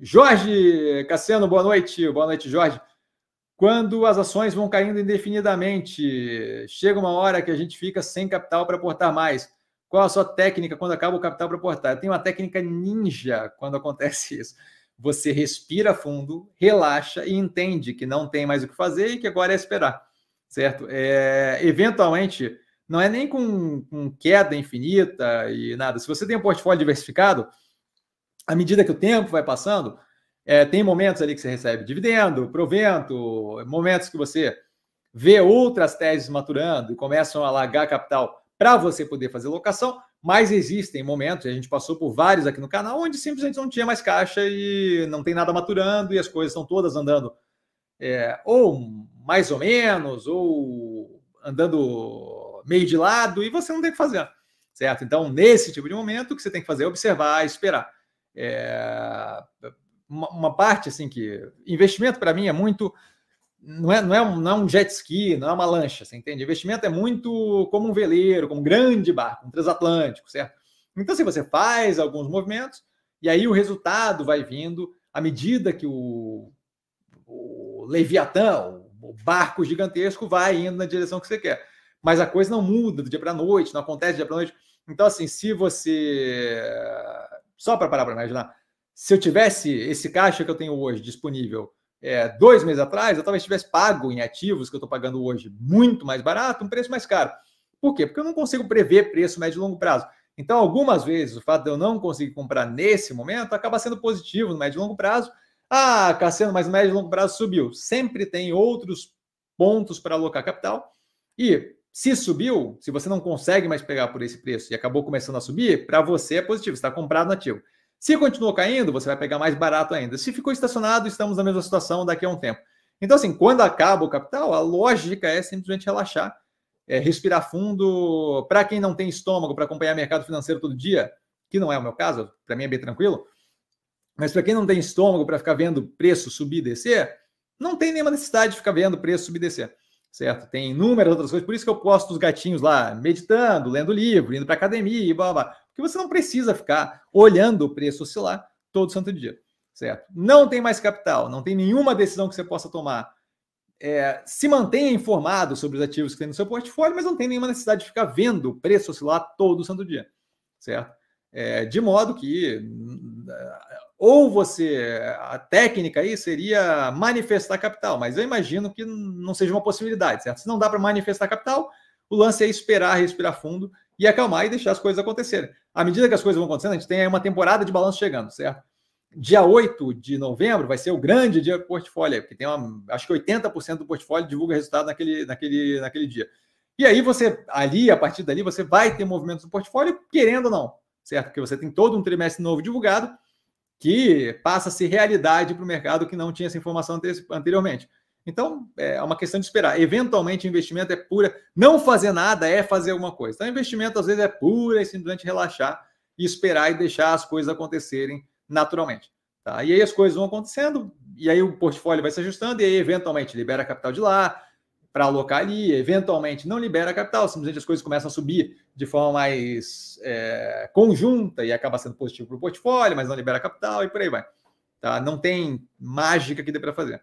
Jorge Cassiano, boa noite. Boa noite, Jorge. Quando as ações vão caindo indefinidamente, chega uma hora que a gente fica sem capital para aportar mais. Qual a sua técnica quando acaba o capital para aportar? Tem uma técnica ninja quando acontece isso. Você respira fundo, relaxa e entende que não tem mais o que fazer e que agora é esperar, certo? É, eventualmente, não é nem com, com queda infinita e nada. Se você tem um portfólio diversificado, à medida que o tempo vai passando, é, tem momentos ali que você recebe dividendo, provento, momentos que você vê outras teses maturando e começam a alagar capital para você poder fazer locação, mas existem momentos, a gente passou por vários aqui no canal, onde simplesmente não tinha mais caixa e não tem nada maturando e as coisas estão todas andando é, ou mais ou menos, ou andando meio de lado e você não tem o que fazer, certo? Então, nesse tipo de momento, o que você tem que fazer é observar, esperar. É, uma parte assim que investimento para mim é muito não é, não, é um, não é um jet ski, não é uma lancha, você entende? Investimento é muito como um veleiro, como um grande barco, um transatlântico, certo? Então, se assim, você faz alguns movimentos, e aí o resultado vai vindo à medida que o, o Leviatã, o barco gigantesco, vai indo na direção que você quer. Mas a coisa não muda do dia para a noite, não acontece do dia para a noite. Então, assim, se você só para parar para imaginar, se eu tivesse esse caixa que eu tenho hoje disponível é, dois meses atrás, eu talvez tivesse pago em ativos que eu estou pagando hoje muito mais barato, um preço mais caro. Por quê? Porque eu não consigo prever preço médio e longo prazo. Então, algumas vezes, o fato de eu não conseguir comprar nesse momento acaba sendo positivo no médio e longo prazo. Ah, Cassiano, mas no médio e longo prazo subiu. Sempre tem outros pontos para alocar capital. E se subiu, se você não consegue mais pegar por esse preço e acabou começando a subir, para você é positivo, está comprado no ativo. Se continuou caindo, você vai pegar mais barato ainda. Se ficou estacionado, estamos na mesma situação daqui a um tempo. Então, assim, quando acaba o capital, a lógica é simplesmente relaxar, é, respirar fundo. Para quem não tem estômago para acompanhar mercado financeiro todo dia, que não é o meu caso, para mim é bem tranquilo, mas para quem não tem estômago para ficar vendo preço subir e descer, não tem nenhuma necessidade de ficar vendo preço subir e descer certo? Tem inúmeras outras coisas. Por isso que eu posto os gatinhos lá meditando, lendo livro, indo para academia e blá, blá, Porque você não precisa ficar olhando o preço oscilar todo santo dia, certo? Não tem mais capital, não tem nenhuma decisão que você possa tomar. É, se mantenha informado sobre os ativos que tem no seu portfólio, mas não tem nenhuma necessidade de ficar vendo o preço oscilar todo santo dia, certo? É, de modo que hum, ou você, a técnica aí seria manifestar capital, mas eu imagino que não seja uma possibilidade, certo? Se não dá para manifestar capital, o lance é esperar, respirar fundo e acalmar e deixar as coisas acontecerem. À medida que as coisas vão acontecendo, a gente tem aí uma temporada de balanço chegando, certo? Dia 8 de novembro vai ser o grande dia do portfólio, porque tem uma, acho que 80% do portfólio divulga resultado naquele, naquele, naquele dia. E aí você, ali, a partir dali, você vai ter movimentos no portfólio, querendo ou não, certo? Porque você tem todo um trimestre novo divulgado que passa-se realidade para o mercado que não tinha essa informação anteriormente. Então, é uma questão de esperar. Eventualmente, investimento é pura. Não fazer nada é fazer alguma coisa. Então, investimento, às vezes, é pura e simplesmente relaxar e esperar e deixar as coisas acontecerem naturalmente. Tá? E aí as coisas vão acontecendo, e aí o portfólio vai se ajustando, e aí, eventualmente, libera capital de lá para alocar ali, eventualmente não libera capital, simplesmente as coisas começam a subir de forma mais é, conjunta e acaba sendo positivo para o portfólio, mas não libera capital e por aí vai. Tá? Não tem mágica que dê para fazer.